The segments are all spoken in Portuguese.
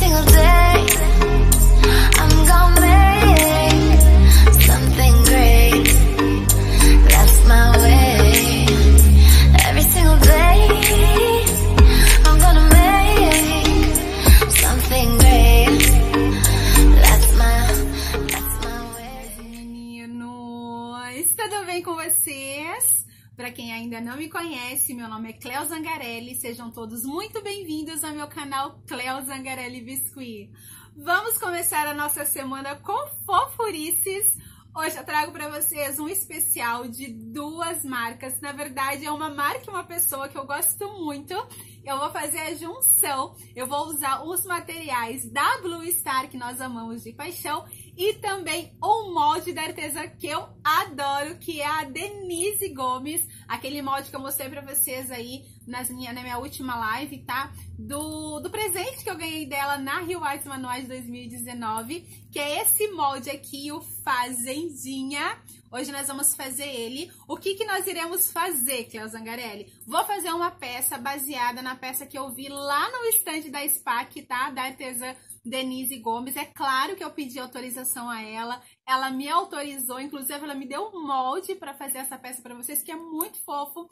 single day Para quem ainda não me conhece, meu nome é Cleo Zangarelli, sejam todos muito bem-vindos ao meu canal Cleo Zangarelli Biscuit. Vamos começar a nossa semana com fofurices Hoje eu trago para vocês um especial de duas marcas. Na verdade, é uma marca e uma pessoa que eu gosto muito. Eu vou fazer a junção. Eu vou usar os materiais da Blue Star, que nós amamos de paixão, e também um molde da artesã que eu adoro, que é a Denise Gomes, aquele molde que eu mostrei para vocês aí nas minha, na minha última live, tá? Do, do presente que eu ganhei dela na Rio Arts Manuais 2019, que é esse molde aqui, o Fazendinha. Hoje nós vamos fazer ele. O que, que nós iremos fazer, Cleo Zangarelli? Vou fazer uma peça baseada na peça que eu vi lá no estande da SPAC, tá? Da artesã Denise Gomes. É claro que eu pedi autorização a ela. Ela me autorizou, inclusive ela me deu um molde para fazer essa peça para vocês, que é muito fofo,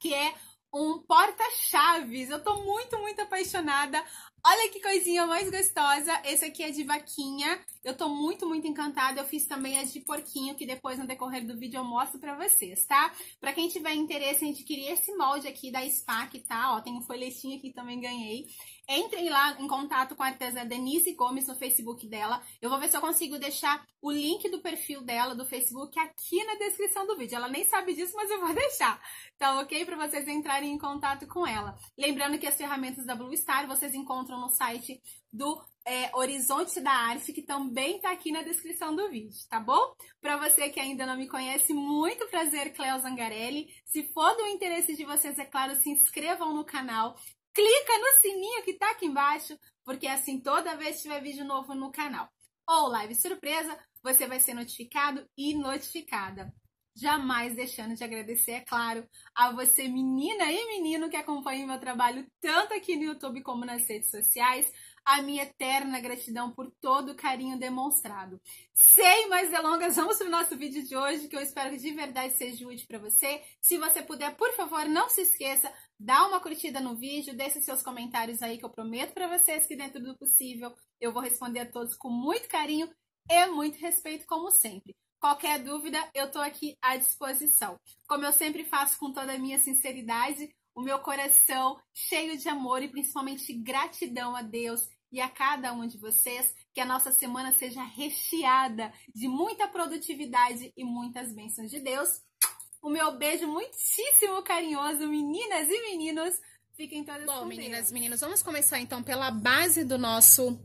que é um porta-chaves. Eu tô muito, muito apaixonada. Olha que coisinha mais gostosa. Esse aqui é de vaquinha. Eu tô muito, muito encantada. Eu fiz também as de porquinho, que depois no decorrer do vídeo eu mostro pra vocês, tá? Pra quem tiver interesse em adquirir esse molde aqui da SPAC, tá? Ó, tem um folhetinho aqui também ganhei. Entrem lá em contato com a artesã Denise Gomes no Facebook dela. Eu vou ver se eu consigo deixar o link do perfil dela do Facebook aqui na descrição do vídeo. Ela nem sabe disso, mas eu vou deixar. Tá ok? Para vocês entrarem em contato com ela. Lembrando que as ferramentas da Blue Star vocês encontram no site do é, Horizonte da Arte, que também tá aqui na descrição do vídeo, tá bom? Para você que ainda não me conhece, muito prazer, Cleo Zangarelli. Se for do interesse de vocês, é claro, se inscrevam no canal, clica no sininho que tá aqui embaixo, porque assim toda vez que tiver vídeo novo no canal ou live surpresa, você vai ser notificado e notificada. Jamais deixando de agradecer, é claro, a você, menina e menino, que acompanha meu trabalho tanto aqui no YouTube como nas redes sociais a minha eterna gratidão por todo o carinho demonstrado. Sem mais delongas, vamos para o nosso vídeo de hoje, que eu espero que de verdade seja útil para você. Se você puder, por favor, não se esqueça, dá uma curtida no vídeo, deixe seus comentários aí, que eu prometo para vocês que dentro do possível eu vou responder a todos com muito carinho e muito respeito, como sempre. Qualquer dúvida, eu estou aqui à disposição. Como eu sempre faço com toda a minha sinceridade, o meu coração cheio de amor e principalmente gratidão a Deus e a cada um de vocês. Que a nossa semana seja recheada de muita produtividade e muitas bênçãos de Deus. O meu beijo muitíssimo carinhoso, meninas e meninos. Fiquem todas Bom, com meninas e meninos, vamos começar então pela base do nosso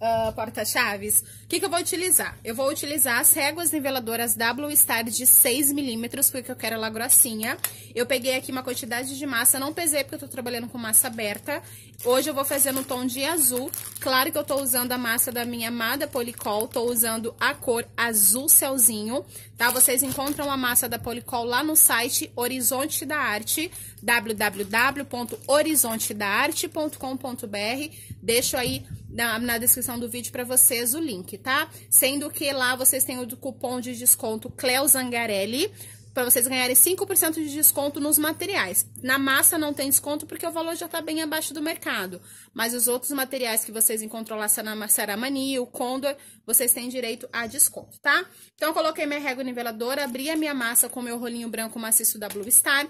uh, porta-chaves, o que, que, eu vou utilizar? Eu vou utilizar as réguas niveladoras W Star de 6 milímetros, porque eu quero ela grossinha. Eu peguei aqui uma quantidade de massa, não pesei porque eu tô trabalhando com massa aberta. Hoje eu vou fazer no tom de azul. Claro que eu tô usando a massa da minha amada Policol, tô usando a cor azul celzinho, tá? Vocês encontram a massa da Policol lá no site Horizonte da Arte, www.horizontedaarte.com.br. Deixo aí na, na descrição do vídeo para vocês o link, tá? Sendo que lá vocês têm o cupom de desconto Cleo Zangarelli para vocês ganharem 5% de desconto nos materiais. Na massa não tem desconto porque o valor já está bem abaixo do mercado, mas os outros materiais que vocês encontram lá, Saramani, o Condor, vocês têm direito a desconto, tá? Então, eu coloquei minha régua niveladora, abri a minha massa com meu rolinho branco maciço da Blue Star,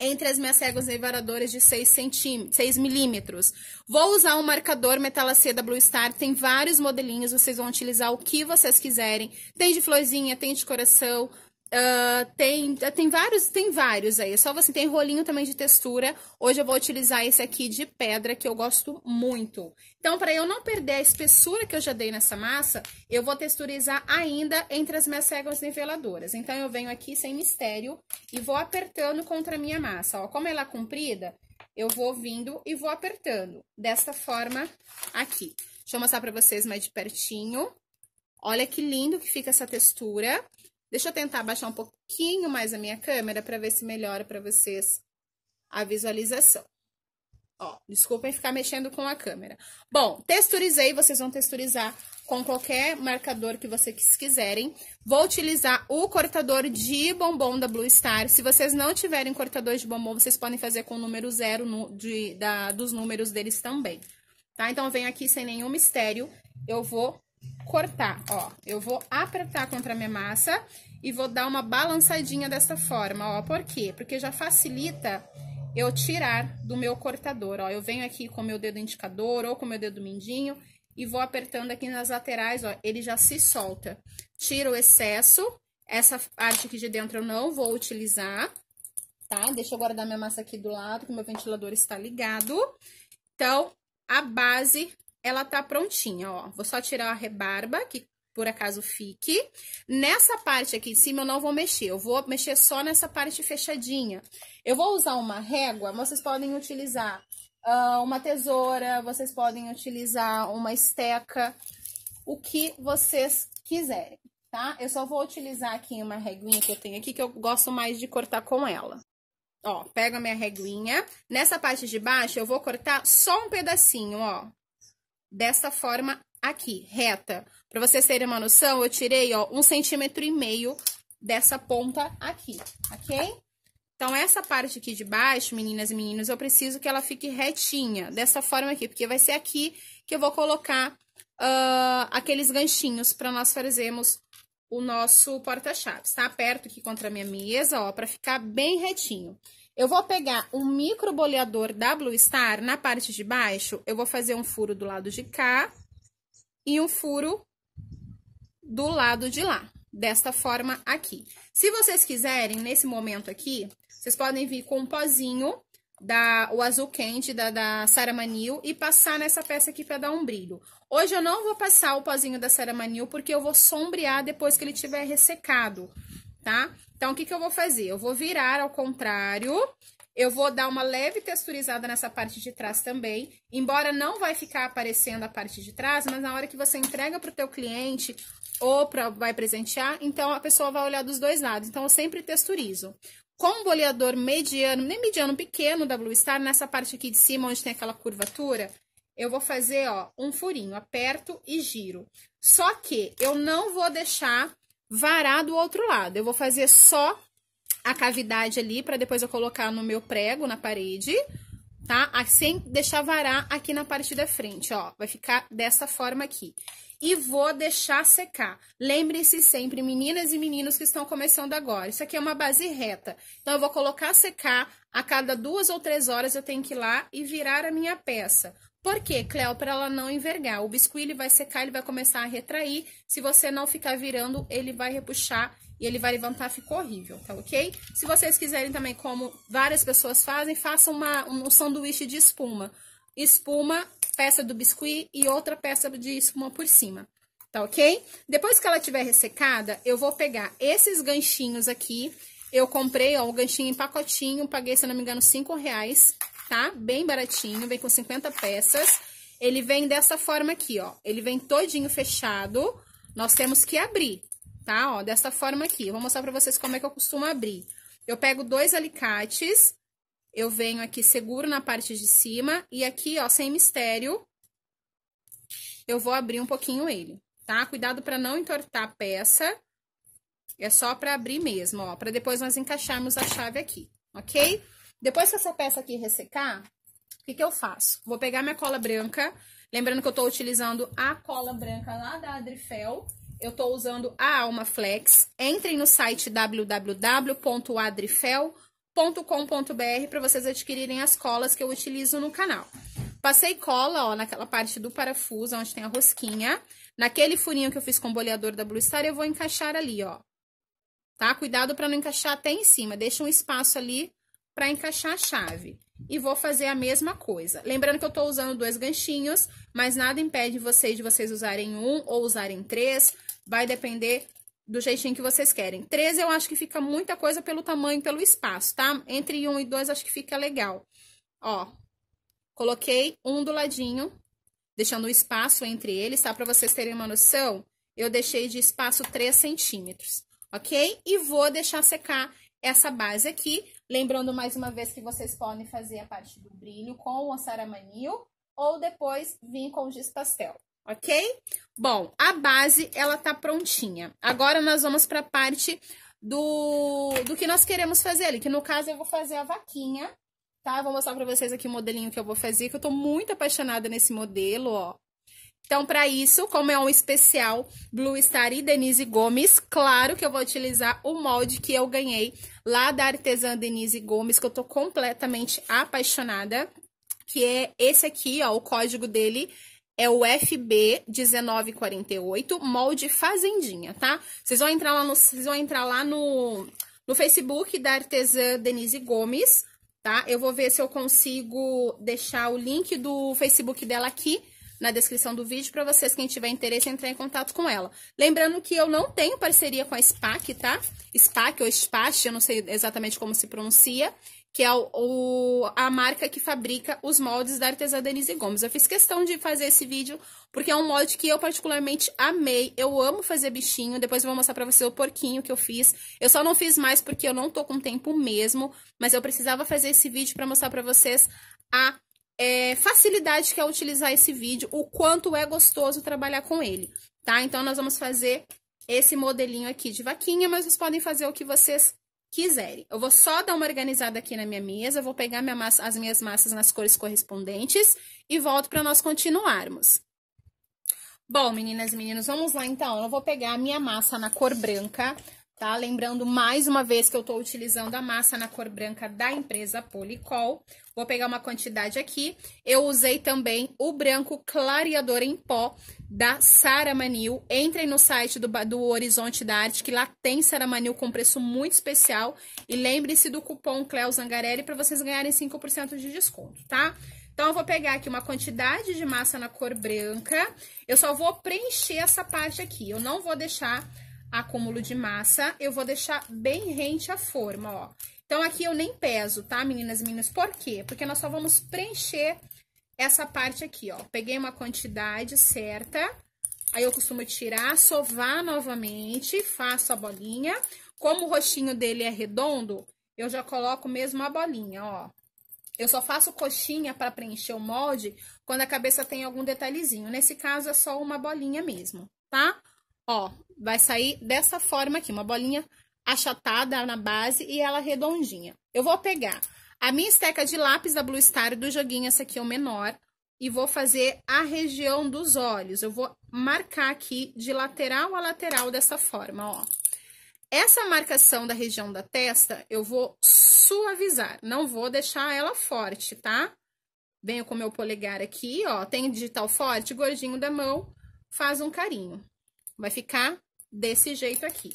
entre as minhas réguas revaradores de 6, 6 milímetros. Vou usar um marcador metalaceda da Blue Star, tem vários modelinhos, vocês vão utilizar o que vocês quiserem. Tem de florzinha, tem de coração, Uh, tem, eh, tem vários, tem vários aí. É só você tem rolinho também de textura. Hoje eu vou utilizar esse aqui de pedra, que eu gosto muito. Então, para eu não perder a espessura que eu já dei nessa massa, eu vou texturizar ainda entre as minhas réguas niveladoras. Então, eu venho aqui sem mistério e vou apertando contra a minha massa. Ó, como ela é comprida, eu vou vindo e vou apertando. Dessa forma aqui. Deixa eu mostrar para vocês mais de pertinho. Olha que lindo que fica essa textura. Deixa eu tentar baixar um pouquinho mais a minha câmera para ver se melhora para vocês a visualização. Ó, desculpem ficar mexendo com a câmera. Bom, texturizei, vocês vão texturizar com qualquer marcador que vocês quiserem. Vou utilizar o cortador de bombom da Blue Star. Se vocês não tiverem cortador de bombom, vocês podem fazer com o número zero no, de, da, dos números deles também. Tá? Então, eu venho aqui sem nenhum mistério. Eu vou cortar, ó. Eu vou apertar contra a minha massa e vou dar uma balançadinha dessa forma, ó. Por quê? Porque já facilita eu tirar do meu cortador, ó. Eu venho aqui com meu dedo indicador ou com meu dedo mindinho e vou apertando aqui nas laterais, ó. Ele já se solta. Tiro o excesso. Essa parte aqui de dentro eu não vou utilizar, tá? Deixa eu guardar minha massa aqui do lado, que meu ventilador está ligado. Então, a base ela tá prontinha, ó. Vou só tirar a rebarba, que por acaso fique. Nessa parte aqui de cima eu não vou mexer, eu vou mexer só nessa parte fechadinha. Eu vou usar uma régua, vocês podem utilizar uh, uma tesoura, vocês podem utilizar uma esteca, o que vocês quiserem, tá? Eu só vou utilizar aqui uma reguinha que eu tenho aqui, que eu gosto mais de cortar com ela. Ó, pego a minha reguinha, nessa parte de baixo eu vou cortar só um pedacinho, ó dessa forma aqui, reta. Para vocês terem uma noção, eu tirei, ó, um centímetro e meio dessa ponta aqui, ok? Então, essa parte aqui de baixo, meninas e meninos, eu preciso que ela fique retinha, dessa forma aqui, porque vai ser aqui que eu vou colocar uh, aqueles ganchinhos para nós fazermos o nosso porta-chaves, tá? Aperto aqui contra a minha mesa, ó, para ficar bem retinho. Eu vou pegar um micro boleador da Blue Star na parte de baixo, eu vou fazer um furo do lado de cá e um furo do lado de lá, desta forma aqui. Se vocês quiserem, nesse momento aqui, vocês podem vir com um pozinho da, o azul quente da, da Sara Manil e passar nessa peça aqui para dar um brilho. Hoje eu não vou passar o pozinho da Sara Manil porque eu vou sombrear depois que ele tiver ressecado tá? Então, o que, que eu vou fazer? Eu vou virar ao contrário, eu vou dar uma leve texturizada nessa parte de trás também, embora não vai ficar aparecendo a parte de trás, mas na hora que você entrega para o teu cliente ou pra, vai presentear, então a pessoa vai olhar dos dois lados. Então, eu sempre texturizo. Com um boleador mediano, nem mediano, pequeno da Blue Star, nessa parte aqui de cima, onde tem aquela curvatura, eu vou fazer, ó, um furinho, aperto e giro. Só que eu não vou deixar varar do outro lado. Eu vou fazer só a cavidade ali para depois eu colocar no meu prego na parede, tá? Sem deixar varar aqui na parte da frente, ó. Vai ficar dessa forma aqui. E vou deixar secar. Lembre-se sempre, meninas e meninos que estão começando agora, isso aqui é uma base reta. Então, eu vou colocar secar, a cada duas ou três horas eu tenho que ir lá e virar a minha peça. Porque, Cleo, para ela não envergar, o biscuit ele vai secar, ele vai começar a retrair. Se você não ficar virando, ele vai repuxar e ele vai levantar, ficou horrível, tá ok? Se vocês quiserem também, como várias pessoas fazem, façam uma, um sanduíche de espuma. Espuma, peça do biscuit e outra peça de espuma por cima, tá ok? Depois que ela tiver ressecada, eu vou pegar esses ganchinhos aqui. Eu comprei, ó, o ganchinho em pacotinho, paguei, se não me engano, 5 reais, tá? Bem baratinho, vem com 50 peças. Ele vem dessa forma aqui, ó. Ele vem todinho fechado. Nós temos que abrir, tá? Ó, dessa forma aqui. Eu vou mostrar pra vocês como é que eu costumo abrir. Eu pego dois alicates, eu venho aqui, seguro na parte de cima, e aqui, ó, sem mistério, eu vou abrir um pouquinho ele, tá? Cuidado pra não entortar a peça. É só pra abrir mesmo, ó, pra depois nós encaixarmos a chave aqui, ok? Depois que essa peça aqui ressecar, o que, que eu faço? Vou pegar minha cola branca, lembrando que eu tô utilizando a cola branca lá da Adrifel, eu tô usando a Alma Flex. Entrem no site www.adrifel.com.br para vocês adquirirem as colas que eu utilizo no canal. Passei cola, ó, naquela parte do parafuso, onde tem a rosquinha. Naquele furinho que eu fiz com o boleador da Blue Star, eu vou encaixar ali, ó. Tá? Cuidado para não encaixar até em cima. Deixa um espaço ali para encaixar a chave. E vou fazer a mesma coisa. Lembrando que eu estou usando dois ganchinhos, mas nada impede vocês de vocês usarem um ou usarem três. Vai depender do jeitinho que vocês querem. Três eu acho que fica muita coisa pelo tamanho, pelo espaço, tá? Entre um e dois acho que fica legal. Ó, coloquei um do ladinho, deixando o espaço entre eles, tá? Para vocês terem uma noção, eu deixei de espaço 3 centímetros, ok? E vou deixar secar essa base aqui Lembrando mais uma vez que vocês podem fazer a parte do brilho com o saramanil ou depois vir com o giz pastel, ok? Bom, a base ela tá prontinha. Agora nós vamos para a parte do, do que nós queremos fazer ali, que no caso eu vou fazer a vaquinha, tá? Vou mostrar para vocês aqui o modelinho que eu vou fazer, que eu tô muito apaixonada nesse modelo, ó. Então, para isso, como é um especial Blue Star e Denise Gomes, claro que eu vou utilizar o molde que eu ganhei lá da artesã Denise Gomes, que eu tô completamente apaixonada, que é esse aqui, ó, o código dele é o FB1948, molde fazendinha, tá? Vocês vão entrar lá no, vocês vão entrar lá no, no Facebook da artesã Denise Gomes, tá? Eu vou ver se eu consigo deixar o link do Facebook dela aqui na descrição do vídeo para vocês, quem tiver interesse, entrar em contato com ela. Lembrando que eu não tenho parceria com a SPAC, tá? SPAC ou SPAC, eu não sei exatamente como se pronuncia, que é o, o, a marca que fabrica os moldes da artesã Denise Gomes. Eu fiz questão de fazer esse vídeo porque é um molde que eu particularmente amei. Eu amo fazer bichinho. Depois eu vou mostrar pra você o porquinho que eu fiz. Eu só não fiz mais porque eu não tô com tempo mesmo, mas eu precisava fazer esse vídeo para mostrar pra vocês a é, facilidade que é utilizar esse vídeo, o quanto é gostoso trabalhar com ele, tá? Então, nós vamos fazer esse modelinho aqui de vaquinha, mas vocês podem fazer o que vocês quiserem. Eu vou só dar uma organizada aqui na minha mesa, vou pegar minha massa, as minhas massas nas cores correspondentes e volto para nós continuarmos. Bom, meninas e meninos, vamos lá então. Eu vou pegar a minha massa na cor branca, tá? Lembrando mais uma vez que eu estou utilizando a massa na cor branca da empresa Policol. Vou pegar uma quantidade aqui. Eu usei também o branco clareador em pó da Sara Manil. Entrem no site do, do Horizonte da Arte, que lá tem Sara Manil com preço muito especial. E lembre-se do cupom Cleo Zangarelli para vocês ganharem 5% de desconto, tá? Então, eu vou pegar aqui uma quantidade de massa na cor branca. Eu só vou preencher essa parte aqui. Eu não vou deixar acúmulo de massa, eu vou deixar bem rente à forma, ó. Então, aqui eu nem peso, tá, meninas e meninos? Por quê? Porque nós só vamos preencher essa parte aqui, ó. Peguei uma quantidade certa, aí eu costumo tirar, sovar novamente, faço a bolinha. Como o roxinho dele é redondo, eu já coloco mesmo a bolinha, ó. Eu só faço coxinha para preencher o molde quando a cabeça tem algum detalhezinho. Nesse caso, é só uma bolinha mesmo, tá? Ó, vai sair dessa forma aqui, uma bolinha achatada na base e ela redondinha. Eu vou pegar a minha esteca de lápis da Blue Star do joguinho, essa aqui é o menor, e vou fazer a região dos olhos. Eu vou marcar aqui de lateral a lateral dessa forma, ó. Essa marcação da região da testa, eu vou suavizar, não vou deixar ela forte, tá? Venho com meu polegar aqui, ó, tem digital forte, gordinho da mão, faz um carinho. Vai ficar desse jeito aqui.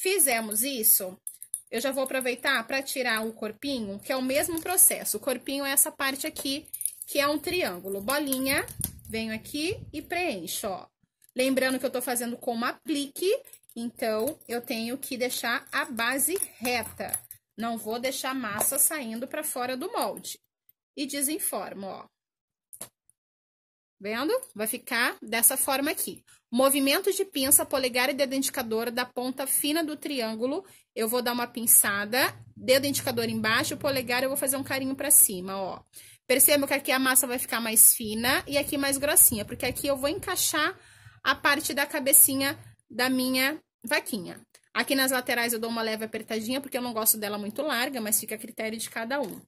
Fizemos isso, eu já vou aproveitar para tirar o corpinho, que é o mesmo processo. O corpinho é essa parte aqui, que é um triângulo. Bolinha, venho aqui e preencho, ó. Lembrando que eu tô fazendo como aplique, então, eu tenho que deixar a base reta. Não vou deixar massa saindo para fora do molde. E desenformo, ó. Vendo? Vai ficar dessa forma aqui. Movimento de pinça, polegar e dedo indicador da ponta fina do triângulo. Eu vou dar uma pinçada, dedo indicador embaixo, polegar eu vou fazer um carinho pra cima, ó. Percebam que aqui a massa vai ficar mais fina e aqui mais grossinha, porque aqui eu vou encaixar a parte da cabecinha da minha vaquinha. Aqui nas laterais eu dou uma leve apertadinha, porque eu não gosto dela muito larga, mas fica a critério de cada um.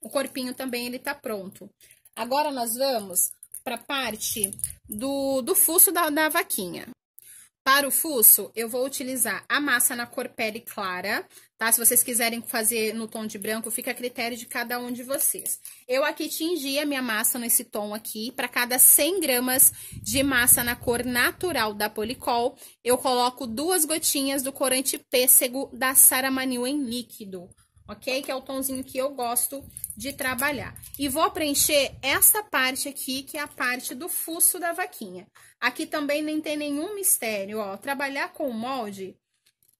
O corpinho também, ele tá pronto. Agora, nós vamos para a parte do, do fuso da, da vaquinha. Para o fuso, eu vou utilizar a massa na cor pele clara, tá? Se vocês quiserem fazer no tom de branco, fica a critério de cada um de vocês. Eu aqui tingi a minha massa nesse tom aqui. Para cada 100 gramas de massa na cor natural da Policol, eu coloco duas gotinhas do corante pêssego da Sara em líquido ok? Que é o tonzinho que eu gosto de trabalhar. E vou preencher essa parte aqui, que é a parte do fuço da vaquinha. Aqui também nem tem nenhum mistério, ó. Trabalhar com molde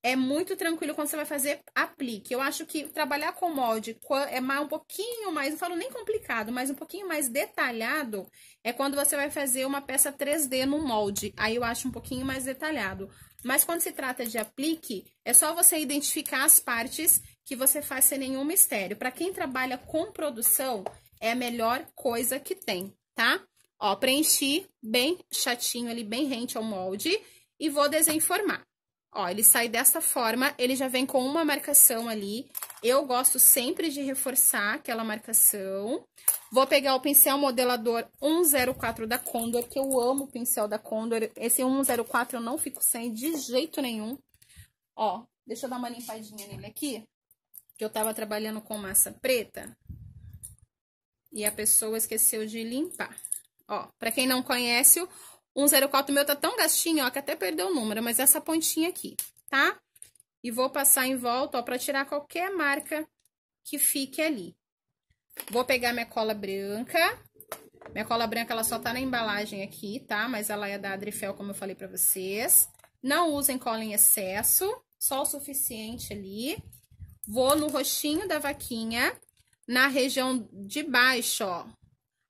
é muito tranquilo quando você vai fazer aplique. Eu acho que trabalhar com molde é um pouquinho mais, não falo nem complicado, mas um pouquinho mais detalhado é quando você vai fazer uma peça 3D no molde. Aí eu acho um pouquinho mais detalhado. Mas quando se trata de aplique, é só você identificar as partes que você faz sem nenhum mistério. Para quem trabalha com produção, é a melhor coisa que tem, tá? Ó, preenchi bem chatinho ali, bem rente ao molde e vou desenformar. Ó, ele sai dessa forma, ele já vem com uma marcação ali. Eu gosto sempre de reforçar aquela marcação. Vou pegar o pincel modelador 104 da Condor, que eu amo o pincel da Condor. Esse 104 eu não fico sem de jeito nenhum. Ó, deixa eu dar uma limpadinha nele aqui que eu estava trabalhando com massa preta e a pessoa esqueceu de limpar. Ó, para quem não conhece, o 104 meu tá tão gastinho, ó, que até perdeu o número, mas essa pontinha aqui, tá? E vou passar em volta, ó, para tirar qualquer marca que fique ali. Vou pegar minha cola branca. Minha cola branca, ela só tá na embalagem aqui, tá? Mas ela é da Adrifel, como eu falei pra vocês. Não usem cola em excesso, só o suficiente ali. Vou no roxinho da vaquinha, na região de baixo, ó.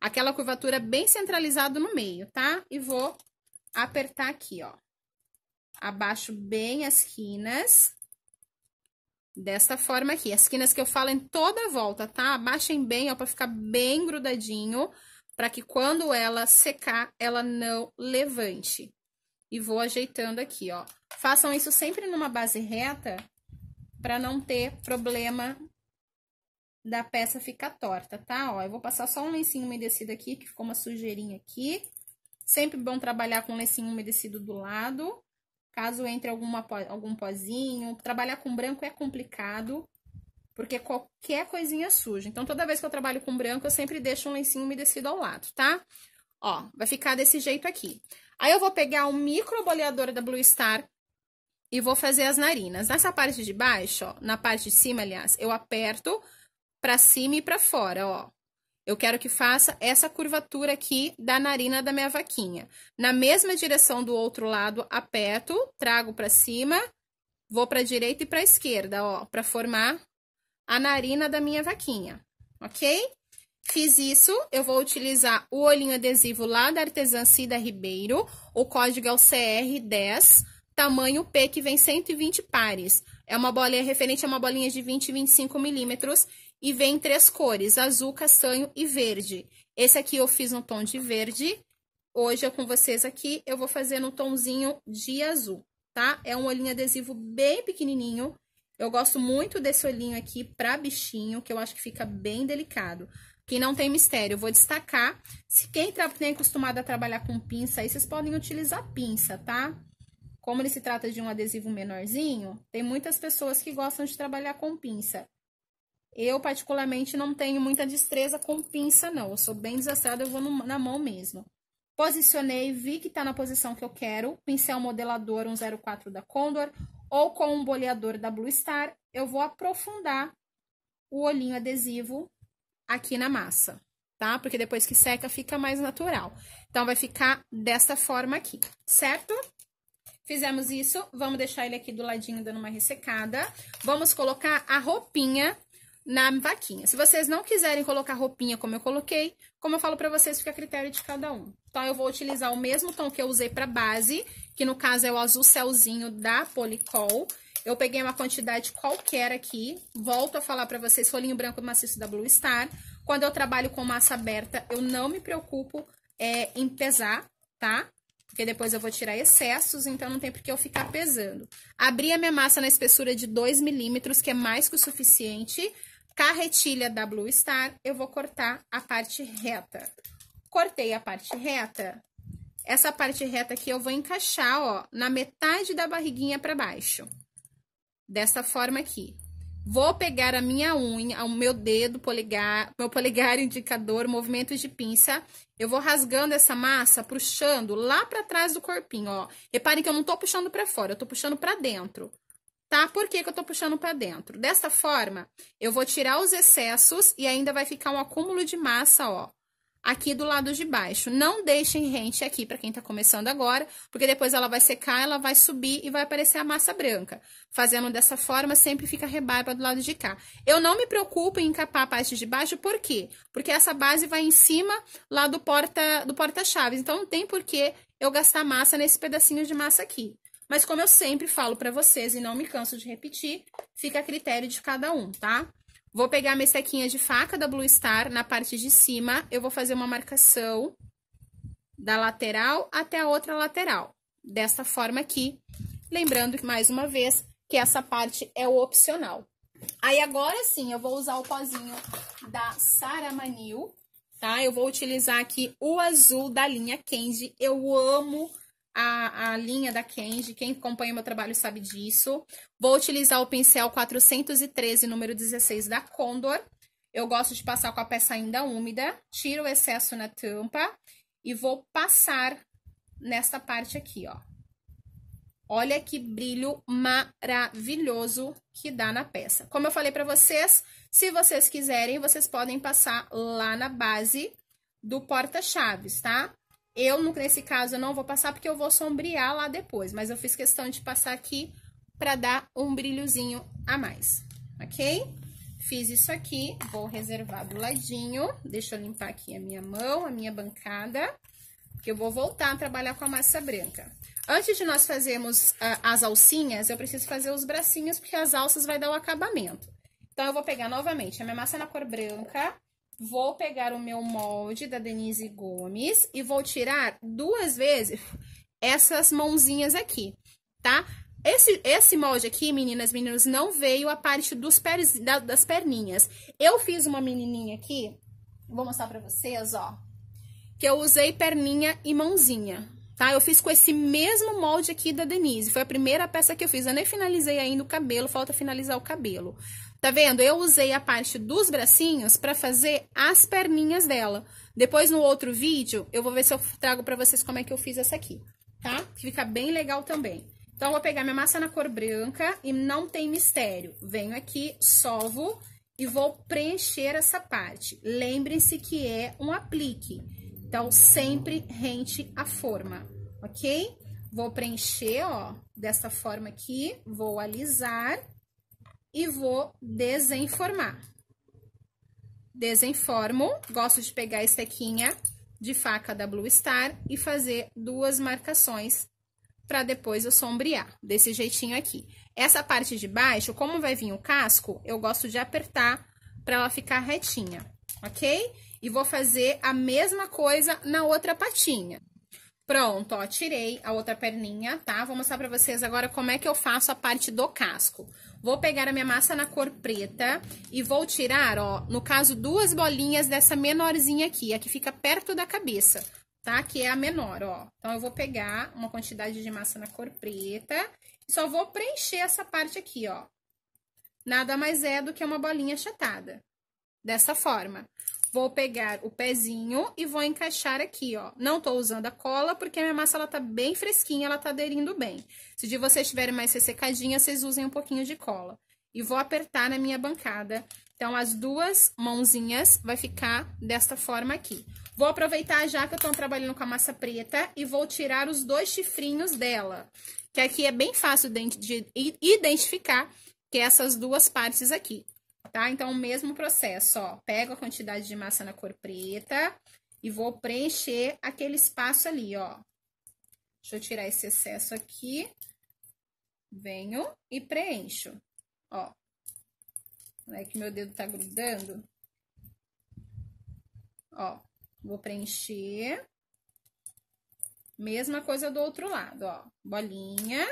Aquela curvatura bem centralizada no meio, tá? E vou apertar aqui, ó. Abaixo bem as quinas. Dessa forma aqui. As quinas que eu falo em toda a volta, tá? Abaixem bem, ó, pra ficar bem grudadinho. Pra que quando ela secar, ela não levante. E vou ajeitando aqui, ó. Façam isso sempre numa base reta, para não ter problema da peça ficar torta, tá? Ó, eu vou passar só um lencinho umedecido aqui, que ficou uma sujeirinha aqui. Sempre bom trabalhar com lencinho umedecido do lado, caso entre alguma, algum pozinho. Trabalhar com branco é complicado, porque qualquer coisinha suja. Então, toda vez que eu trabalho com branco, eu sempre deixo um lencinho umedecido ao lado, tá? Ó, vai ficar desse jeito aqui. Aí, eu vou pegar o micro boleador da Blue Star, e vou fazer as narinas. Nessa parte de baixo, ó, na parte de cima, aliás, eu aperto para cima e para fora, ó. Eu quero que faça essa curvatura aqui da narina da minha vaquinha. Na mesma direção do outro lado, aperto, trago para cima, vou para direita e para esquerda, ó, para formar a narina da minha vaquinha, ok? Fiz isso, eu vou utilizar o olhinho adesivo lá da Artesã Cida Ribeiro, o código é o CR10, tamanho P, que vem 120 pares. É uma bolinha é referente a uma bolinha de 20 e 25 milímetros e vem três cores, azul, castanho e verde. Esse aqui eu fiz no tom de verde. Hoje, com vocês aqui, eu vou fazer no tomzinho de azul, tá? É um olhinho adesivo bem pequenininho. Eu gosto muito desse olhinho aqui pra bichinho, que eu acho que fica bem delicado. Que não tem mistério, eu vou destacar. Se quem tem tá, é acostumado a trabalhar com pinça, aí vocês podem utilizar pinça, tá? Como ele se trata de um adesivo menorzinho, tem muitas pessoas que gostam de trabalhar com pinça. Eu, particularmente, não tenho muita destreza com pinça, não. Eu sou bem desastrada, eu vou no, na mão mesmo. Posicionei, vi que está na posição que eu quero. Pincel modelador 104 da Condor ou com um boleador da Blue Star, eu vou aprofundar o olhinho adesivo aqui na massa, tá? Porque depois que seca, fica mais natural. Então, vai ficar dessa forma aqui, certo? Fizemos isso, vamos deixar ele aqui do ladinho dando uma ressecada. Vamos colocar a roupinha na vaquinha. Se vocês não quiserem colocar roupinha como eu coloquei, como eu falo para vocês, fica a critério de cada um. Então, eu vou utilizar o mesmo tom que eu usei para base, que no caso é o azul celzinho da Policol. Eu peguei uma quantidade qualquer aqui, volto a falar para vocês, rolinho branco maciço da Blue Star. Quando eu trabalho com massa aberta, eu não me preocupo é, em pesar, tá? porque depois eu vou tirar excessos, então não tem por que eu ficar pesando. Abri a minha massa na espessura de 2 milímetros, que é mais que o suficiente. Carretilha da Blue Star, eu vou cortar a parte reta. Cortei a parte reta. Essa parte reta aqui eu vou encaixar, ó, na metade da barriguinha para baixo. Dessa forma aqui. Vou pegar a minha unha, o meu dedo, polegar, meu polegar indicador, movimentos de pinça. Eu vou rasgando essa massa, puxando lá para trás do corpinho, ó. Reparem que eu não tô puxando para fora, eu tô puxando para dentro. Tá? Por que, que eu tô puxando para dentro? Dessa forma, eu vou tirar os excessos e ainda vai ficar um acúmulo de massa, ó aqui do lado de baixo. Não deixem rente aqui para quem tá começando agora, porque depois ela vai secar, ela vai subir e vai aparecer a massa branca. Fazendo dessa forma, sempre fica rebarba do lado de cá. Eu não me preocupo em encapar a parte de baixo, por quê? Porque essa base vai em cima lá do porta do porta-chaves, então não tem por que eu gastar massa nesse pedacinho de massa aqui. Mas como eu sempre falo para vocês e não me canso de repetir, fica a critério de cada um, tá? Vou pegar minha sequinha de faca da Blue Star na parte de cima. Eu vou fazer uma marcação da lateral até a outra lateral. dessa forma aqui. Lembrando, mais uma vez, que essa parte é o opcional. Aí, agora sim, eu vou usar o pozinho da Sara Manil, tá? Eu vou utilizar aqui o azul da linha Candy. Eu amo a, a linha da Kenji, quem acompanha meu trabalho sabe disso. Vou utilizar o pincel 413, número 16 da Condor. Eu gosto de passar com a peça ainda úmida, tiro o excesso na tampa e vou passar nesta parte aqui, ó. Olha que brilho maravilhoso que dá na peça. Como eu falei para vocês, se vocês quiserem, vocês podem passar lá na base do porta-chaves, tá? Eu, nesse caso, eu não vou passar porque eu vou sombrear lá depois, mas eu fiz questão de passar aqui para dar um brilhozinho a mais, ok? Fiz isso aqui, vou reservar do ladinho, deixa eu limpar aqui a minha mão, a minha bancada, que eu vou voltar a trabalhar com a massa branca. Antes de nós fazermos ah, as alcinhas, eu preciso fazer os bracinhos, porque as alças vai dar o acabamento. Então, eu vou pegar novamente a minha massa na cor branca, Vou pegar o meu molde da Denise Gomes e vou tirar duas vezes essas mãozinhas aqui, tá? Esse, esse molde aqui, meninas, meninos, não veio a parte dos pés da, das perninhas. Eu fiz uma menininha aqui, vou mostrar pra vocês, ó, que eu usei perninha e mãozinha, tá? Eu fiz com esse mesmo molde aqui da Denise, foi a primeira peça que eu fiz, eu nem finalizei ainda o cabelo, falta finalizar o cabelo, Tá vendo? Eu usei a parte dos bracinhos para fazer as perninhas dela. Depois, no outro vídeo, eu vou ver se eu trago para vocês como é que eu fiz essa aqui, tá? Fica bem legal também. Então, eu vou pegar minha massa na cor branca e não tem mistério. Venho aqui, solvo e vou preencher essa parte. Lembrem-se que é um aplique, então sempre rente a forma, ok? Vou preencher, ó, dessa forma aqui, vou alisar e vou desenformar. Desenformo, gosto de pegar a estequinha de faca da Blue Star e fazer duas marcações para depois eu sombrear, desse jeitinho aqui. Essa parte de baixo, como vai vir o casco, eu gosto de apertar para ela ficar retinha, ok? E vou fazer a mesma coisa na outra patinha. Pronto, ó, tirei a outra perninha, tá? Vou mostrar pra vocês agora como é que eu faço a parte do casco. Vou pegar a minha massa na cor preta e vou tirar, ó, no caso, duas bolinhas dessa menorzinha aqui, a que fica perto da cabeça, tá? Que é a menor, ó. Então, eu vou pegar uma quantidade de massa na cor preta e só vou preencher essa parte aqui, ó. Nada mais é do que uma bolinha achatada. Dessa forma. Vou pegar o pezinho e vou encaixar aqui, ó. Não tô usando a cola, porque a minha massa, ela tá bem fresquinha, ela tá aderindo bem. Se de vocês tiverem mais ressecadinha, vocês usem um pouquinho de cola. E vou apertar na minha bancada. Então, as duas mãozinhas vai ficar desta forma aqui. Vou aproveitar já que eu tô trabalhando com a massa preta e vou tirar os dois chifrinhos dela. Que aqui é bem fácil de identificar, que é essas duas partes aqui tá? Então, o mesmo processo, ó. Pego a quantidade de massa na cor preta e vou preencher aquele espaço ali, ó. Deixa eu tirar esse excesso aqui. Venho e preencho, ó. Não é que meu dedo tá grudando? Ó, vou preencher. Mesma coisa do outro lado, ó. Bolinha,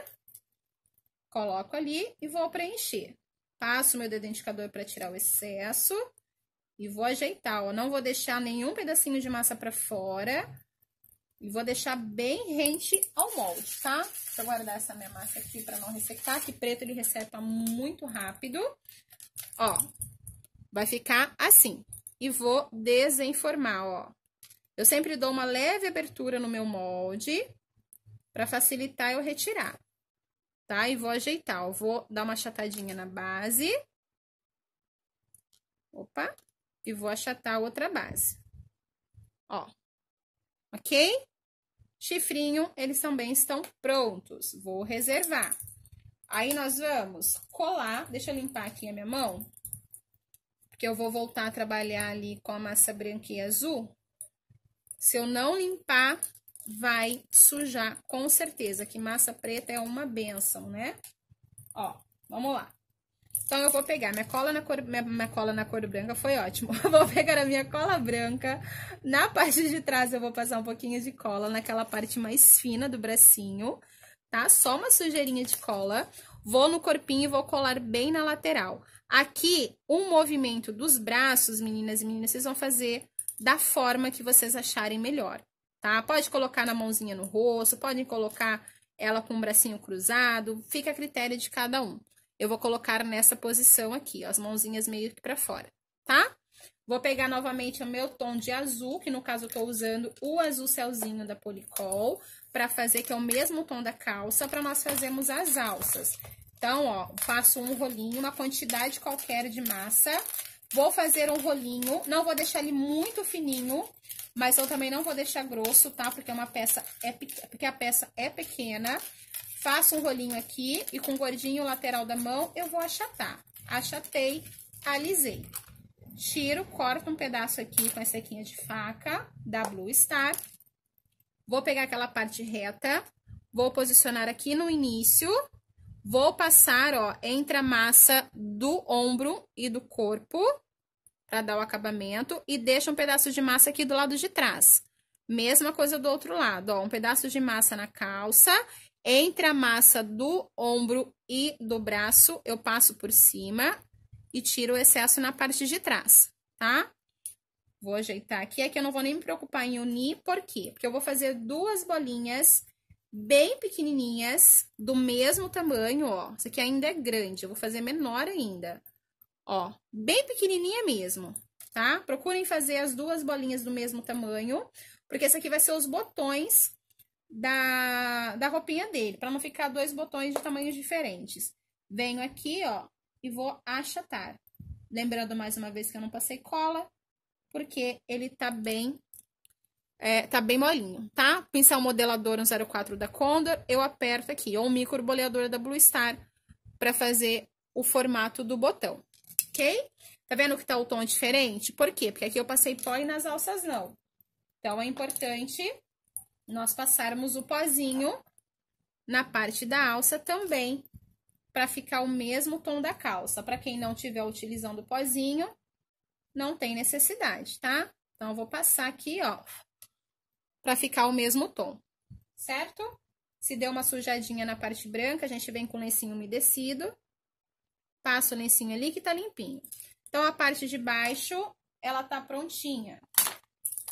coloco ali e vou preencher. Passo meu dedo indicador para tirar o excesso. E vou ajeitar, ó. Não vou deixar nenhum pedacinho de massa para fora. E vou deixar bem rente ao molde, tá? Deixa eu guardar essa minha massa aqui para não ressecar, que preto ele resseca muito rápido. Ó, vai ficar assim. E vou desenformar, ó. Eu sempre dou uma leve abertura no meu molde para facilitar eu retirar tá? E vou ajeitar, ó. Vou dar uma achatadinha na base. Opa! E vou achatar a outra base. Ó. Ok? Chifrinho, eles também estão prontos. Vou reservar. Aí, nós vamos colar. Deixa eu limpar aqui a minha mão. Porque eu vou voltar a trabalhar ali com a massa branca e azul. Se eu não limpar, vai sujar, com certeza, que massa preta é uma benção, né? Ó, vamos lá. Então, eu vou pegar minha cola na cor, minha, minha cola na cor branca, foi ótimo. vou pegar a minha cola branca, na parte de trás eu vou passar um pouquinho de cola, naquela parte mais fina do bracinho, tá? Só uma sujeirinha de cola. Vou no corpinho e vou colar bem na lateral. Aqui, um movimento dos braços, meninas e meninas, vocês vão fazer da forma que vocês acharem melhor tá? Pode colocar na mãozinha no rosto, podem colocar ela com o bracinho cruzado, fica a critério de cada um. Eu vou colocar nessa posição aqui, ó, as mãozinhas meio que para fora, tá? Vou pegar novamente o meu tom de azul, que no caso eu tô usando o azul celzinho da Policol, para fazer que é o mesmo tom da calça, para nós fazermos as alças. Então, ó, faço um rolinho, uma quantidade qualquer de massa, vou fazer um rolinho, não vou deixar ele muito fininho, mas eu também não vou deixar grosso, tá? Porque, é uma peça é, porque a peça é pequena. Faço um rolinho aqui e com o gordinho lateral da mão eu vou achatar. Achatei, alisei. Tiro, corto um pedaço aqui com a sequinha de faca da Blue Star. Vou pegar aquela parte reta, vou posicionar aqui no início, vou passar, ó, entre a massa do ombro e do corpo, para dar o acabamento e deixa um pedaço de massa aqui do lado de trás. Mesma coisa do outro lado, ó, um pedaço de massa na calça, entre a massa do ombro e do braço, eu passo por cima e tiro o excesso na parte de trás, tá? Vou ajeitar aqui, é que eu não vou nem me preocupar em unir, por quê? Porque eu vou fazer duas bolinhas bem pequenininhas, do mesmo tamanho, ó. Isso aqui ainda é grande, eu vou fazer menor ainda. Ó, bem pequenininha mesmo, tá? Procurem fazer as duas bolinhas do mesmo tamanho, porque esse aqui vai ser os botões da, da roupinha dele, para não ficar dois botões de tamanhos diferentes. Venho aqui, ó, e vou achatar. Lembrando mais uma vez que eu não passei cola, porque ele tá bem é, tá bem molinho, tá? Pincel modelador 104 da Condor, eu aperto aqui, ou micro boleador da Blue Star, para fazer o formato do botão. Tá vendo que tá o tom diferente? Por quê? Porque aqui eu passei pó e nas alças não. Então, é importante nós passarmos o pozinho na parte da alça também, para ficar o mesmo tom da calça. Para quem não tiver utilizando o pozinho, não tem necessidade, tá? Então, eu vou passar aqui, ó, para ficar o mesmo tom, certo? Se deu uma sujadinha na parte branca, a gente vem com lencinho umedecido Passo o lencinho ali que tá limpinho. Então, a parte de baixo, ela tá prontinha.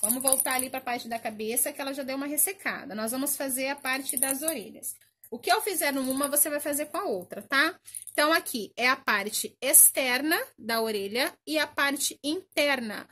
Vamos voltar ali para a parte da cabeça, que ela já deu uma ressecada. Nós vamos fazer a parte das orelhas. O que eu fizer numa, você vai fazer com a outra, tá? Então, aqui é a parte externa da orelha e a parte interna.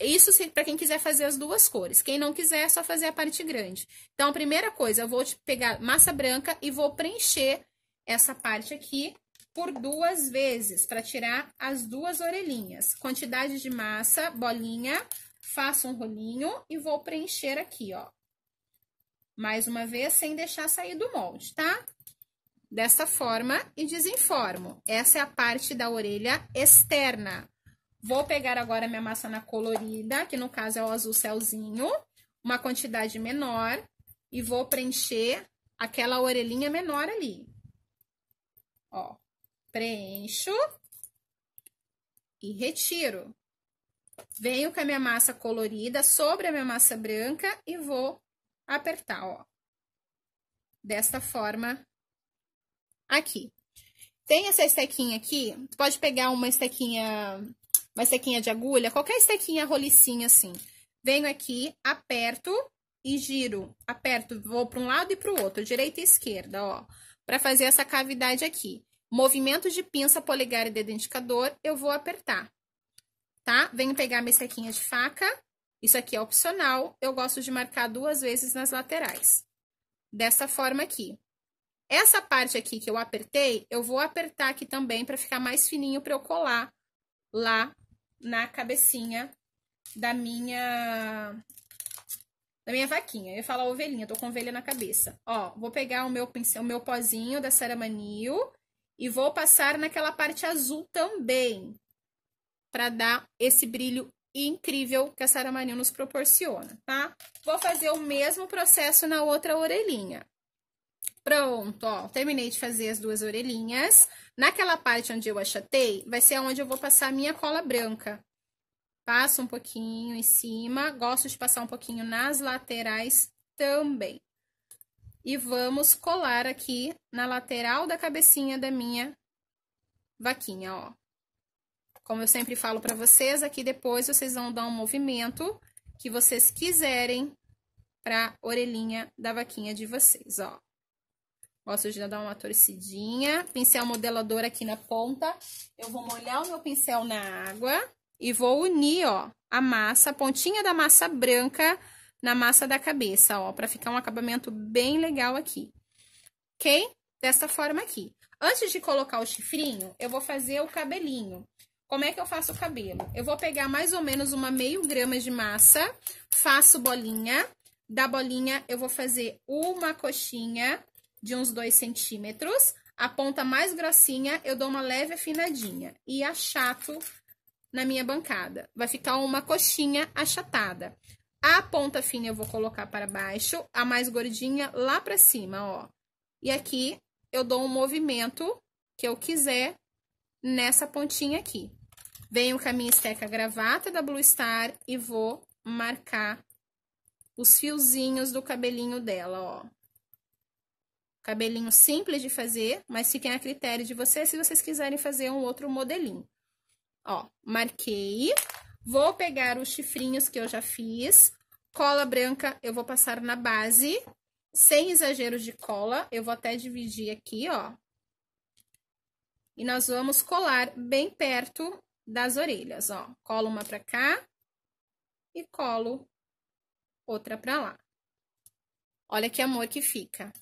Isso para quem quiser fazer as duas cores. Quem não quiser, é só fazer a parte grande. Então, a primeira coisa, eu vou pegar massa branca e vou preencher essa parte aqui por duas vezes para tirar as duas orelhinhas. Quantidade de massa, bolinha, faço um rolinho e vou preencher aqui, ó. Mais uma vez, sem deixar sair do molde, tá? Dessa forma e desenformo. Essa é a parte da orelha externa. Vou pegar agora minha massa na colorida, que no caso é o azul celzinho, uma quantidade menor, e vou preencher aquela orelhinha menor ali. Ó, preencho e retiro. Venho com a minha massa colorida sobre a minha massa branca e vou apertar, ó. Desta forma aqui. Tem essa estequinha aqui, tu pode pegar uma estequinha, uma estequinha de agulha, qualquer estequinha rolicinha assim. Venho aqui, aperto e giro. Aperto, vou para um lado e para o outro, direita e esquerda, ó, para fazer essa cavidade aqui. Movimento de pinça, polegar e indicador, eu vou apertar, tá? Venho pegar minha sequinha de faca, isso aqui é opcional, eu gosto de marcar duas vezes nas laterais. Dessa forma aqui. Essa parte aqui que eu apertei, eu vou apertar aqui também para ficar mais fininho para eu colar lá na cabecinha da minha da minha vaquinha. Eu ia falar ovelhinha, tô com ovelha na cabeça. Ó, vou pegar o meu pincel, o meu pozinho da Saramanil, e vou passar naquela parte azul também, para dar esse brilho incrível que a Saramanil nos proporciona, tá? Vou fazer o mesmo processo na outra orelhinha. Pronto, ó, terminei de fazer as duas orelhinhas. Naquela parte onde eu achatei, vai ser onde eu vou passar a minha cola branca. Passo um pouquinho em cima, gosto de passar um pouquinho nas laterais também e vamos colar aqui na lateral da cabecinha da minha vaquinha, ó. Como eu sempre falo para vocês, aqui depois vocês vão dar um movimento que vocês quiserem pra orelhinha da vaquinha de vocês, ó. Gosto de dar uma torcidinha, pincel modelador aqui na ponta. Eu vou molhar o meu pincel na água e vou unir, ó, a massa, a pontinha da massa branca na massa da cabeça, ó, para ficar um acabamento bem legal aqui. Ok? Dessa forma aqui. Antes de colocar o chifrinho, eu vou fazer o cabelinho. Como é que eu faço o cabelo? Eu vou pegar mais ou menos uma meio grama de massa, faço bolinha. Da bolinha, eu vou fazer uma coxinha de uns dois centímetros. A ponta mais grossinha, eu dou uma leve afinadinha. E achato na minha bancada. Vai ficar uma coxinha achatada. A ponta fina eu vou colocar para baixo, a mais gordinha lá para cima, ó. E aqui eu dou um movimento que eu quiser nessa pontinha aqui. Venho com a minha esteca gravata da Blue Star e vou marcar os fiozinhos do cabelinho dela, ó. Cabelinho simples de fazer, mas fiquem a critério de vocês se vocês quiserem fazer um outro modelinho. Ó, marquei. Vou pegar os chifrinhos que eu já fiz. Cola branca eu vou passar na base, sem exageros de cola. Eu vou até dividir aqui, ó. E nós vamos colar bem perto das orelhas, ó. Colo uma pra cá e colo outra pra lá. Olha que amor que fica.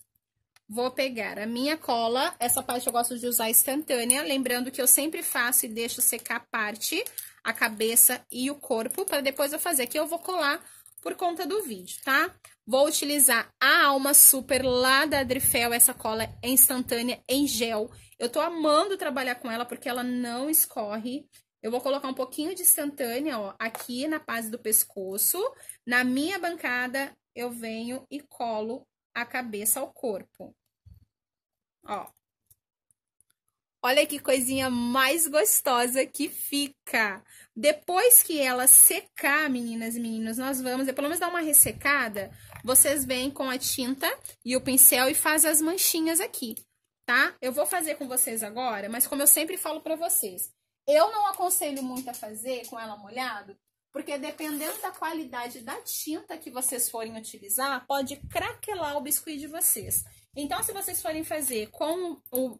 Vou pegar a minha cola, essa parte eu gosto de usar instantânea, lembrando que eu sempre faço e deixo secar a parte a cabeça e o corpo, para depois eu fazer aqui, eu vou colar por conta do vídeo, tá? Vou utilizar a Alma Super lá da Adrifel, essa cola é instantânea em gel. Eu tô amando trabalhar com ela porque ela não escorre. Eu vou colocar um pouquinho de instantânea, ó, aqui na base do pescoço. Na minha bancada, eu venho e colo a cabeça ao corpo. Ó, Olha que coisinha mais gostosa que fica. Depois que ela secar, meninas e meninos, nós vamos, pelo menos dar uma ressecada, vocês vêm com a tinta e o pincel e faz as manchinhas aqui, tá? Eu vou fazer com vocês agora, mas como eu sempre falo pra vocês, eu não aconselho muito a fazer com ela molhado, porque dependendo da qualidade da tinta que vocês forem utilizar, pode craquelar o biscuit de vocês. Então, se vocês forem fazer com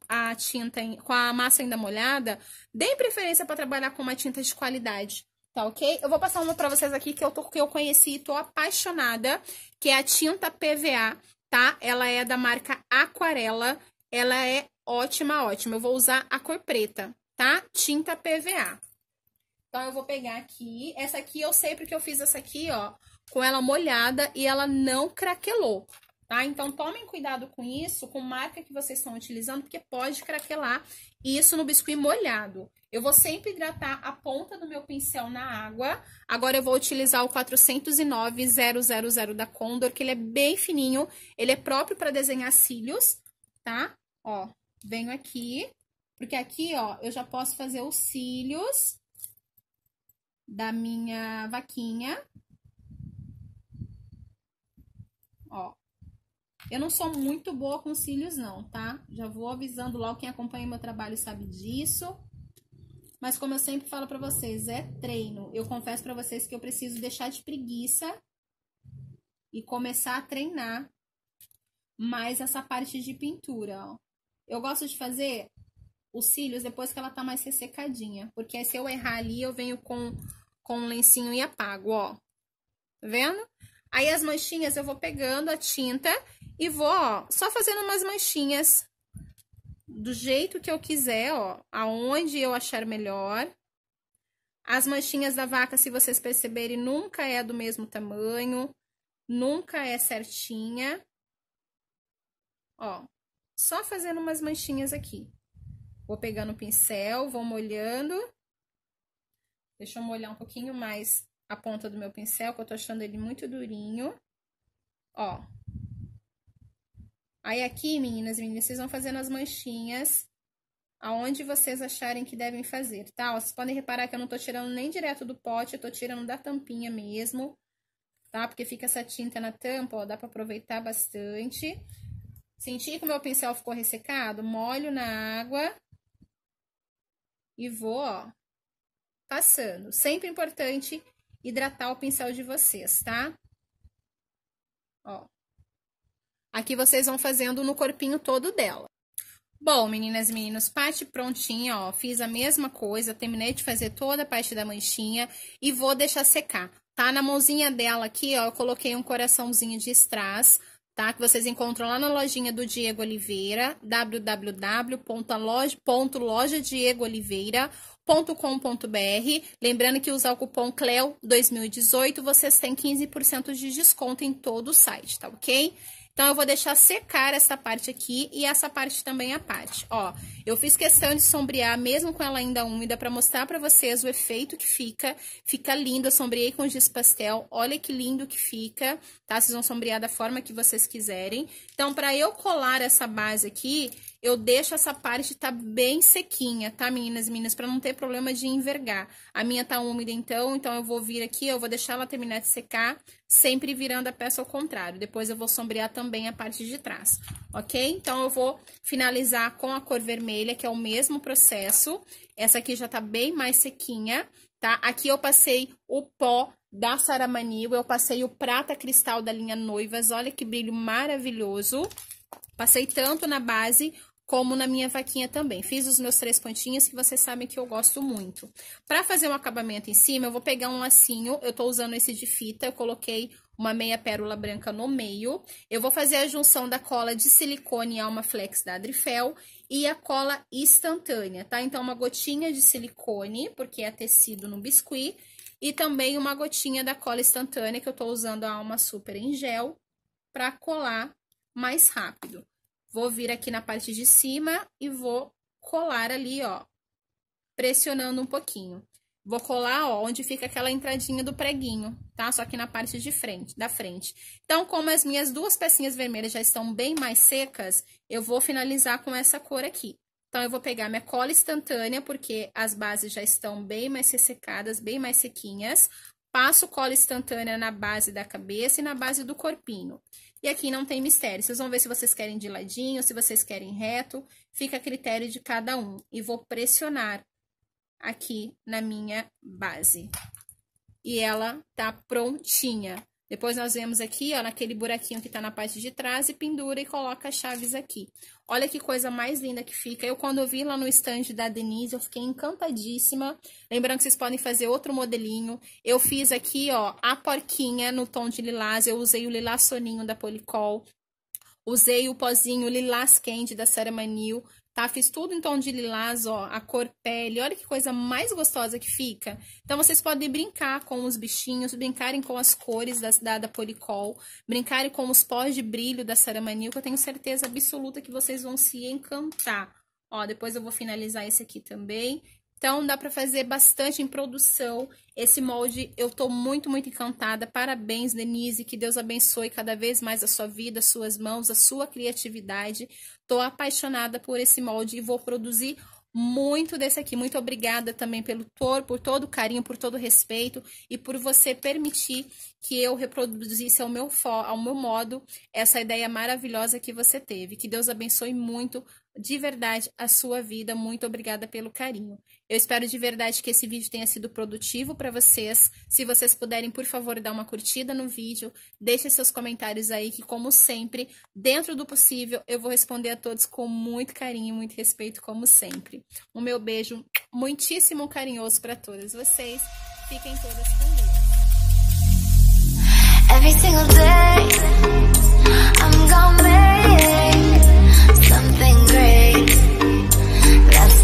a tinta, com a massa ainda molhada, deem preferência para trabalhar com uma tinta de qualidade, tá ok? Eu vou passar uma para vocês aqui que eu, tô, que eu conheci e tô apaixonada, que é a tinta PVA, tá? Ela é da marca Aquarela, ela é ótima, ótima. Eu vou usar a cor preta, tá? Tinta PVA. Então, eu vou pegar aqui. Essa aqui eu sei porque eu fiz essa aqui, ó, com ela molhada e ela não craquelou tá? Então, tomem cuidado com isso, com marca que vocês estão utilizando, porque pode craquelar isso no biscuit molhado. Eu vou sempre hidratar a ponta do meu pincel na água. Agora, eu vou utilizar o 409-000 da Condor, que ele é bem fininho. Ele é próprio para desenhar cílios, tá? Ó, venho aqui, porque aqui, ó, eu já posso fazer os cílios da minha vaquinha. Ó, eu não sou muito boa com cílios, não, tá? Já vou avisando logo quem acompanha meu trabalho sabe disso. Mas como eu sempre falo para vocês, é treino. Eu confesso para vocês que eu preciso deixar de preguiça e começar a treinar mais essa parte de pintura, ó. Eu gosto de fazer os cílios depois que ela tá mais ressecadinha, porque aí se eu errar ali, eu venho com com um lencinho e apago, ó. Tá vendo? Aí as manchinhas eu vou pegando a tinta e vou, ó, só fazendo umas manchinhas do jeito que eu quiser, ó, aonde eu achar melhor. As manchinhas da vaca, se vocês perceberem, nunca é do mesmo tamanho, nunca é certinha. Ó, só fazendo umas manchinhas aqui. Vou pegando o pincel, vou molhando. Deixa eu molhar um pouquinho mais a ponta do meu pincel, que eu tô achando ele muito durinho. Ó. Aí aqui, meninas e meninas, vocês vão fazendo as manchinhas aonde vocês acharem que devem fazer, tá? Ó, vocês podem reparar que eu não tô tirando nem direto do pote, eu tô tirando da tampinha mesmo, tá? Porque fica essa tinta na tampa, ó, dá pra aproveitar bastante. Senti que o meu pincel ficou ressecado, molho na água e vou, ó, passando. Sempre importante hidratar o pincel de vocês, tá? Ó. Aqui vocês vão fazendo no corpinho todo dela. Bom, meninas e meninos, parte prontinha, ó, fiz a mesma coisa, terminei de fazer toda a parte da manchinha e vou deixar secar, tá? Na mãozinha dela aqui, ó, eu coloquei um coraçãozinho de strass, tá? Que vocês encontram lá na lojinha do Diego Oliveira, www.loja.lojadiegooliveira.com cleo.com.br. Lembrando que usar o cupom CLEO 2018 vocês têm 15% de desconto em todo o site, tá ok? Então, eu vou deixar secar essa parte aqui e essa parte também a parte. Ó, eu fiz questão de sombrear, mesmo com ela ainda úmida, para mostrar para vocês o efeito que fica. Fica lindo, eu sombreei com giz pastel, olha que lindo que fica, tá? Vocês vão sombrear da forma que vocês quiserem. Então, para eu colar essa base aqui, eu deixo essa parte tá bem sequinha, tá, meninas e meninas? Pra não ter problema de envergar. A minha tá úmida, então, então eu vou vir aqui, eu vou deixar ela terminar de secar sempre virando a peça ao contrário. Depois eu vou sombrear também a parte de trás, ok? Então, eu vou finalizar com a cor vermelha, que é o mesmo processo. Essa aqui já tá bem mais sequinha, tá? Aqui eu passei o pó da Saramanil, eu passei o prata cristal da linha Noivas, olha que brilho maravilhoso. Passei tanto na base como na minha vaquinha também. Fiz os meus três pontinhos, que vocês sabem que eu gosto muito. Pra fazer um acabamento em cima, eu vou pegar um lacinho, eu tô usando esse de fita, eu coloquei uma meia pérola branca no meio. Eu vou fazer a junção da cola de silicone Alma Flex da Adrifel e a cola instantânea, tá? Então, uma gotinha de silicone, porque é tecido no biscuit, e também uma gotinha da cola instantânea, que eu tô usando a Alma Super em gel, pra colar mais rápido. Vou vir aqui na parte de cima e vou colar ali, ó, pressionando um pouquinho. Vou colar, ó, onde fica aquela entradinha do preguinho, tá? Só que na parte de frente, da frente. Então, como as minhas duas pecinhas vermelhas já estão bem mais secas, eu vou finalizar com essa cor aqui. Então, eu vou pegar minha cola instantânea, porque as bases já estão bem mais ressecadas, bem mais sequinhas. Passo cola instantânea na base da cabeça e na base do corpinho. E aqui não tem mistério. Vocês vão ver se vocês querem de ladinho, se vocês querem reto. Fica a critério de cada um. E vou pressionar aqui na minha base. E ela tá prontinha. Depois nós vemos aqui, ó, naquele buraquinho que tá na parte de trás e pendura e coloca as chaves aqui. Olha que coisa mais linda que fica. Eu, quando eu vi lá no stand da Denise, eu fiquei encantadíssima. Lembrando que vocês podem fazer outro modelinho. Eu fiz aqui, ó, a porquinha no tom de lilás. Eu usei o lilás soninho da Policol. Usei o pozinho lilás candy da Sarah Manil tá? Fiz tudo em tom de lilás, ó, a cor pele. Olha que coisa mais gostosa que fica. Então, vocês podem brincar com os bichinhos, brincarem com as cores da da, da Policol, brincarem com os pós de brilho da Saramanil, que eu tenho certeza absoluta que vocês vão se encantar. Ó, depois eu vou finalizar esse aqui também. Então, dá para fazer bastante em produção. Esse molde, eu estou muito, muito encantada. Parabéns, Denise. Que Deus abençoe cada vez mais a sua vida, suas mãos, a sua criatividade. Estou apaixonada por esse molde e vou produzir muito desse aqui. Muito obrigada também pelo tor, por todo o carinho, por todo o respeito e por você permitir que eu reproduzisse ao meu, ao meu modo essa ideia maravilhosa que você teve. Que Deus abençoe muito de verdade a sua vida. Muito obrigada pelo carinho. Eu espero de verdade que esse vídeo tenha sido produtivo para vocês. Se vocês puderem, por favor, dar uma curtida no vídeo, deixe seus comentários aí que como sempre, dentro do possível, eu vou responder a todos com muito carinho, muito respeito como sempre. Um meu beijo muitíssimo carinhoso para todas vocês. Fiquem todas com Deus. Every single day I'm gonna make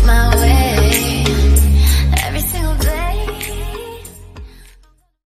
my way.